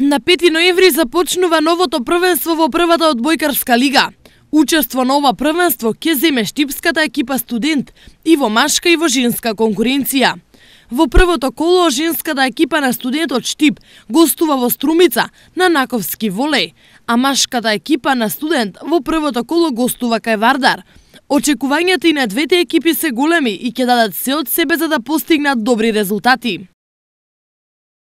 На 5 ноември започнува новото првенство во првата одбојкарска лига. Учество на ова првенство ќе земе штипската екипа студент и во машка и во женска конкуренција. Во првото коло женската екипа на студентот Штип гостува во Струмица на Наковски волеј, а машката екипа на студент во првото коло гостува кај Вардар. Очекувањата и на двете екипи се големи и ќе дадат се од себе за да постигнат добри резултати.